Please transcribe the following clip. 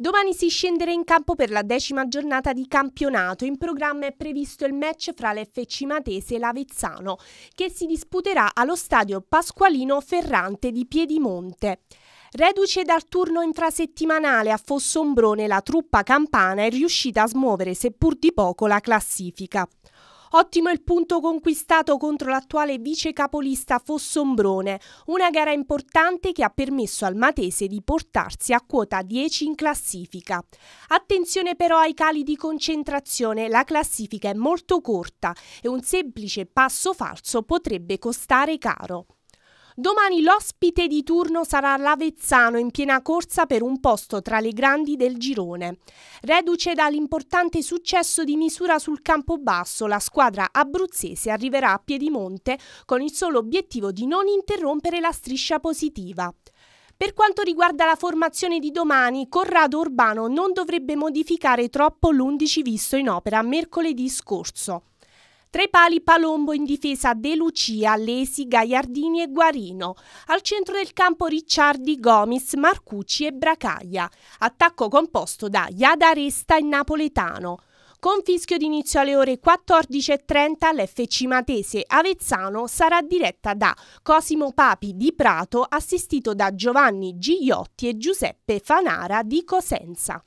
Domani si scenderà in campo per la decima giornata di campionato. In programma è previsto il match fra l'FC Matese e l'Avezzano, che si disputerà allo stadio Pasqualino Ferrante di Piedimonte. Reduce dal turno infrasettimanale a Fossombrone, la truppa campana è riuscita a smuovere, seppur di poco, la classifica. Ottimo il punto conquistato contro l'attuale vice capolista Fossombrone, una gara importante che ha permesso al Matese di portarsi a quota 10 in classifica. Attenzione però ai cali di concentrazione, la classifica è molto corta e un semplice passo falso potrebbe costare caro. Domani l'ospite di turno sarà l'Avezzano in piena corsa per un posto tra le grandi del girone. Reduce dall'importante successo di misura sul campo basso, la squadra abruzzese arriverà a Piedimonte con il solo obiettivo di non interrompere la striscia positiva. Per quanto riguarda la formazione di domani, Corrado Urbano non dovrebbe modificare troppo l'11 visto in opera mercoledì scorso. Tra i pali Palombo in difesa De Lucia, Lesi, Gagliardini e Guarino. Al centro del campo Ricciardi, Gomis, Marcucci e Bracaia. Attacco composto da Iadaresta e Napoletano. Con fischio d'inizio alle ore 14.30 l'FC Matese Avezzano sarà diretta da Cosimo Papi di Prato assistito da Giovanni Gigliotti e Giuseppe Fanara di Cosenza.